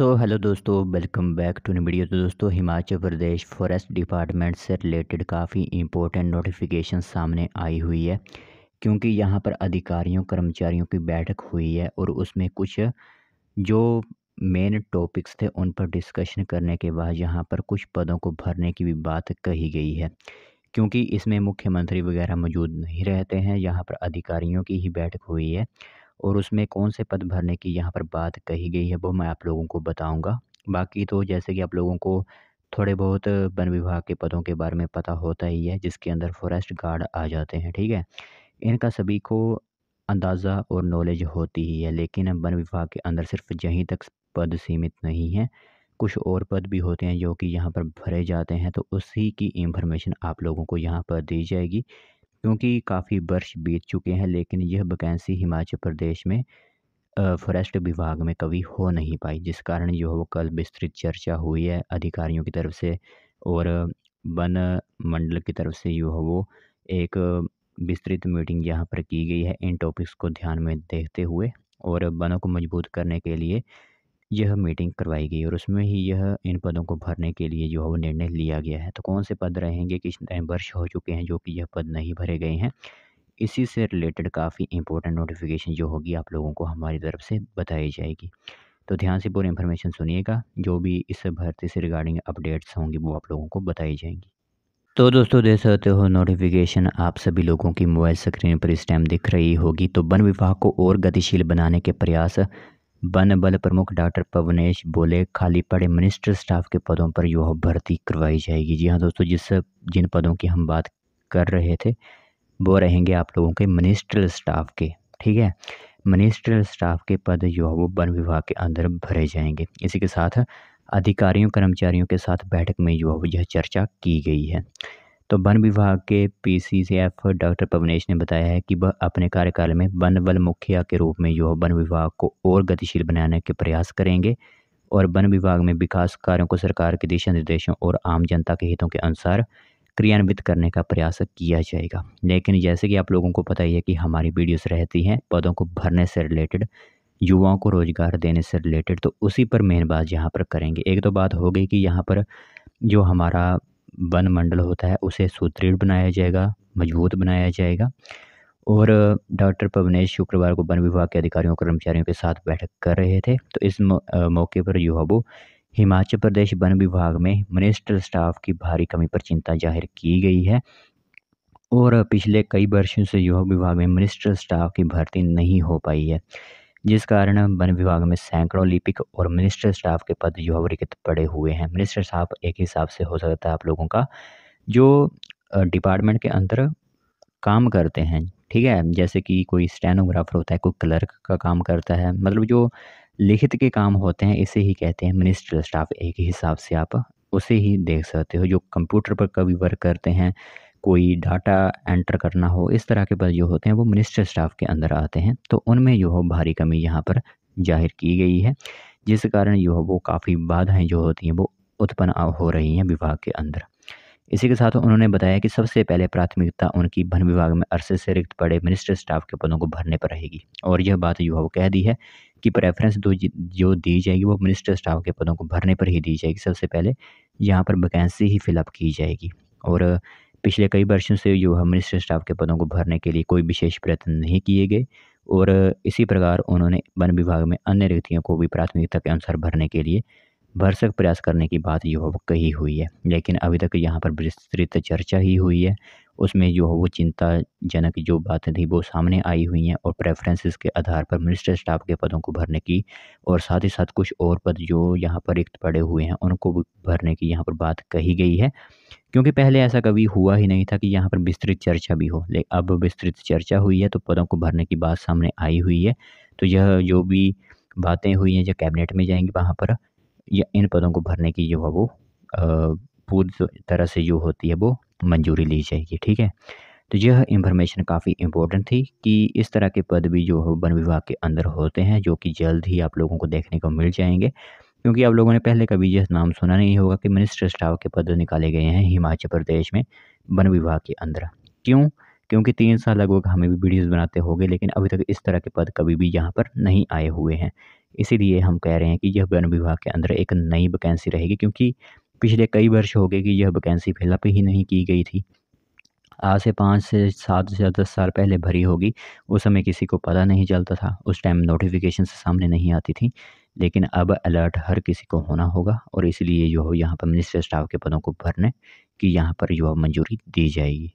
सो so, hello दोस्तों welcome back to new video तो दोस्तों हिमाचल प्रदेश फॉरेस्ट डिपार्टमेंट से रिलेटेड काफ़ी इम्पोर्टेंट नोटिफिकेशन सामने आई हुई है क्योंकि यहाँ पर अधिकारियों कर्मचारियों की बैठक हुई है और उसमें कुछ जो मेन टॉपिक्स थे उन पर डिस्कशन करने के बाद यहाँ पर कुछ पदों को भरने की भी बात कही गई है क्योंकि इसमें मुख्यमंत्री वगैरह मौजूद नहीं रहते हैं यहाँ पर अधिकारियों की ही बैठक हुई है और उसमें कौन से पद भरने की यहाँ पर बात कही गई है वो मैं आप लोगों को बताऊँगा बाकी तो जैसे कि आप लोगों को थोड़े बहुत वन विभाग के पदों के बारे में पता होता ही है जिसके अंदर फॉरेस्ट गार्ड आ जाते हैं ठीक है इनका सभी को अंदाज़ा और नॉलेज होती ही है लेकिन वन विभाग के अंदर सिर्फ यहीं तक पद सीमित नहीं है कुछ और पद भी होते हैं जो कि यहाँ पर भरे जाते हैं तो उसी की इंफॉर्मेशन आप लोगों को यहाँ पर दी जाएगी क्योंकि काफ़ी वर्ष बीत चुके हैं लेकिन यह वैकेंसी हिमाचल प्रदेश में फॉरेस्ट विभाग में कभी हो नहीं पाई जिस कारण जो है वो कल विस्तृत चर्चा हुई है अधिकारियों की तरफ से और वन मंडल की तरफ से जो है वो एक विस्तृत मीटिंग यहाँ पर की गई है इन टॉपिक्स को ध्यान में देखते हुए और वनों को मजबूत करने के लिए यह मीटिंग करवाई गई और उसमें ही यह इन पदों को भरने के लिए जो है वो निर्णय लिया गया है तो कौन से पद रहेंगे किस वर्ष हो चुके हैं जो कि यह पद नहीं भरे गए हैं इसी से रिलेटेड काफ़ी इंपॉर्टेंट नोटिफिकेशन जो होगी आप लोगों को हमारी तरफ से बताई जाएगी तो ध्यान से पूरी इन्फॉर्मेशन सुनिएगा जो भी इस भर्ती से रिगार्डिंग अपडेट्स होंगी वो आप लोगों को बताई जाएंगी तो दोस्तों देख सकते हो नोटिफिकेशन आप सभी लोगों की मोबाइल स्क्रीन पर इस टाइम दिख रही होगी तो वन विभाग को और गतिशील बनाने के प्रयास वन बल प्रमुख डॉक्टर पवनेश बोले खाली पड़े मिनिस्टर स्टाफ के पदों पर युवा भर्ती करवाई जाएगी जी हाँ दोस्तों जिस जिन पदों की हम बात कर रहे थे वो रहेंगे आप लोगों के मिनिस्ट्रल स्टाफ के ठीक है मिनिस्ट्रल स्टाफ के पद जो है वो वन विभाग के अंदर भरे जाएंगे इसी के साथ अधिकारियों कर्मचारियों के साथ बैठक में जो है यह चर्चा की गई है तो वन विभाग के पीसीसीएफ डॉक्टर पवनेश ने बताया है कि वह अपने कार्यकाल में वन बल मुखिया के रूप में जो वन विभाग को और गतिशील बनाने के प्रयास करेंगे और वन विभाग में विकास कार्यों को सरकार के दिशा निर्देशों और आम जनता के हितों के अनुसार क्रियान्वित करने का प्रयास किया जाएगा लेकिन जैसे कि आप लोगों को पता ही है कि हमारी वीडियोस रहती हैं पौधों को भरने से रिलेटेड युवाओं को रोज़गार देने से रिलेटेड तो उसी पर मेन बात यहाँ पर करेंगे एक तो बात हो गई कि यहाँ पर जो हमारा वन मंडल होता है उसे सुदृढ़ बनाया जाएगा मजबूत बनाया जाएगा और डॉक्टर पवनेश शुक्रवार को वन विभाग के अधिकारियों कर्मचारियों के साथ बैठक कर रहे थे तो इस मौके पर युवाबो हिमाचल प्रदेश वन विभाग में मिनिस्टर स्टाफ की भारी कमी पर चिंता जाहिर की गई है और पिछले कई वर्षों से युवा विभाग में मिनिस्टर स्टाफ की भर्ती नहीं हो पाई है जिस कारण वन विभाग में सैकड़ों लिपिक और मिनिस्टर स्टाफ के पद युवावरिक्त पड़े हुए हैं मिनिस्टर स्टाफ एक हिसाब से हो सकता है आप लोगों का जो डिपार्टमेंट के अंदर काम करते हैं ठीक है जैसे कि कोई स्टेनोग्राफर होता है कोई क्लर्क का काम करता है मतलब जो लिखित के काम होते हैं इसे ही कहते हैं मिनिस्टर स्टाफ एक हिसाब से आप उसे ही देख सकते हो जो कंप्यूटर पर कभी वर्क करते हैं कोई डाटा एंटर करना हो इस तरह के पद जो होते हैं वो मिनिस्टर स्टाफ के अंदर आते हैं तो उनमें जो हो भारी कमी यहाँ पर जाहिर की गई है जिस कारण जो है वो काफ़ी बाधाएँ जो होती हैं वो उत्पन्न हो रही हैं विभाग के अंदर इसी के साथ उन्होंने बताया कि सबसे पहले प्राथमिकता उनकी वन विभाग में अरसे से रिक्त पड़े मिनिस्टर स्टाफ के पदों को भरने पर रहेगी और यह बात जो है वो कह दी है कि प्रेफरेंस दो जो दी जाएगी वो मिनिस्टर स्टाफ के पदों को भरने पर ही दी जाएगी सबसे पहले यहाँ पर वैकेंसी ही फिलअप की जाएगी और पिछले कई वर्षों से युवा मिनिस्टर मिनिस्ट्री स्टाफ के पदों को भरने के लिए कोई विशेष प्रयत्न नहीं किए गए और इसी प्रकार उन्होंने वन विभाग में अन्य रिक्तियों को भी प्राथमिकता के अनुसार भरने के लिए भरसक प्रयास करने की बात जो कही हुई है लेकिन अभी तक यहाँ पर विस्तृत चर्चा ही हुई है उसमें जो है वो चिंताजनक जो बातें थी वो सामने आई हुई हैं और प्रेफरेंसेस के आधार पर मिनिस्टर स्टाफ के पदों को भरने की और साथ ही साथ कुछ और पद जो यहाँ पर रिक्त पड़े हुए हैं उनको भरने की यहाँ पर बात कही गई है क्योंकि पहले ऐसा कभी हुआ ही नहीं था कि यहाँ पर विस्तृत चर्चा भी हो लेकिन अब विस्तृत चर्चा हुई है तो पदों को भरने की बात सामने आई हुई है तो यह जो भी बातें हुई हैं जो कैबिनेट में जाएंगी वहाँ पर या इन पदों को भरने की जो है वो पूरी तो तरह से जो होती है वो मंजूरी ली जाएगी ठीक है तो यह इंफॉर्मेशन काफ़ी इम्पोर्टेंट थी कि इस तरह के पद भी जो वन विभाग के अंदर होते हैं जो कि जल्द ही आप लोगों को देखने को मिल जाएंगे क्योंकि आप लोगों ने पहले कभी यह नाम सुना नहीं होगा कि मिनिस्टर स्टाफ के पद निकाले गए हैं हिमाचल प्रदेश में वन विभाग के अंदर क्यों क्योंकि तीन साल लगभग हमें भी वीडियोज़ बनाते होंगे लेकिन अभी तक इस तरह के पद कभी भी यहाँ पर नहीं आए हुए हैं इसीलिए हम कह रहे हैं कि यह वन विभाग के अंदर एक नई वैकेंसी रहेगी क्योंकि पिछले कई वर्ष हो गए कि यह वैकेंसी फिलअप ही नहीं की गई थी आज से पाँच से सात से दस साल पहले भरी होगी उस समय किसी को पता नहीं चलता था उस टाइम नोटिफिकेशन से सामने नहीं आती थी लेकिन अब अलर्ट हर किसी को होना होगा और इसलिए जो हो यहाँ पर मिनिस्टर स्टाफ के पदों को भरने की यहाँ पर युवा मंजूरी दी जाएगी